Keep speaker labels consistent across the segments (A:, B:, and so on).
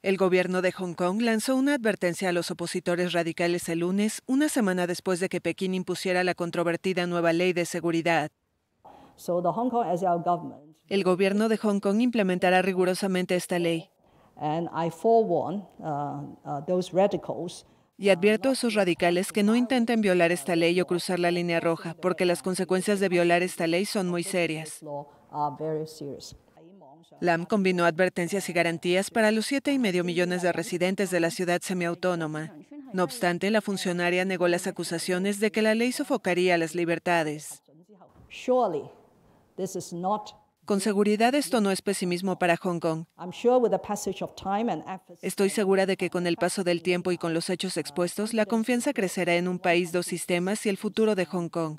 A: El gobierno de Hong Kong lanzó una advertencia a los opositores radicales el lunes, una semana después de que Pekín impusiera la controvertida nueva ley de seguridad. El gobierno de Hong Kong implementará rigurosamente esta ley. Uh, uh, y advierto a sus radicales que no intenten violar esta ley o cruzar la línea roja, porque las consecuencias de violar esta ley son muy serias. LAM combinó advertencias y garantías para los siete y medio millones de residentes de la ciudad semiautónoma. No obstante, la funcionaria negó las acusaciones de que la ley sofocaría las libertades. Con seguridad esto no es pesimismo para Hong Kong. Estoy segura de que con el paso del tiempo y con los hechos expuestos, la confianza crecerá en un país, dos sistemas y el futuro de Hong Kong.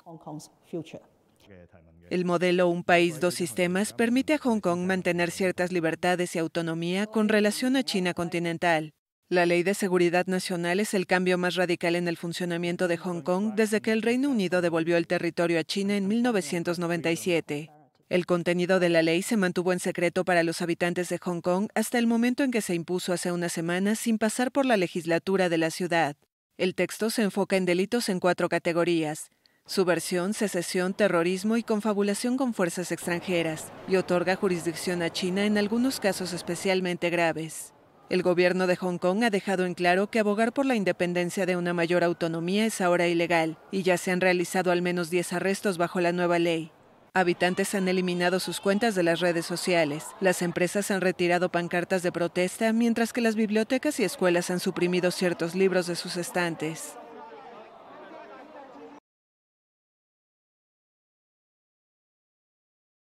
A: El modelo Un país, dos sistemas permite a Hong Kong mantener ciertas libertades y autonomía con relación a China continental. La ley de seguridad nacional es el cambio más radical en el funcionamiento de Hong Kong desde que el Reino Unido devolvió el territorio a China en 1997. El contenido de la ley se mantuvo en secreto para los habitantes de Hong Kong hasta el momento en que se impuso hace unas semanas sin pasar por la legislatura de la ciudad. El texto se enfoca en delitos en cuatro categorías, Subversión, secesión, terrorismo y confabulación con fuerzas extranjeras, y otorga jurisdicción a China en algunos casos especialmente graves. El gobierno de Hong Kong ha dejado en claro que abogar por la independencia de una mayor autonomía es ahora ilegal, y ya se han realizado al menos 10 arrestos bajo la nueva ley. Habitantes han eliminado sus cuentas de las redes sociales, las empresas han retirado pancartas de protesta, mientras que las bibliotecas y escuelas han suprimido ciertos libros de sus estantes.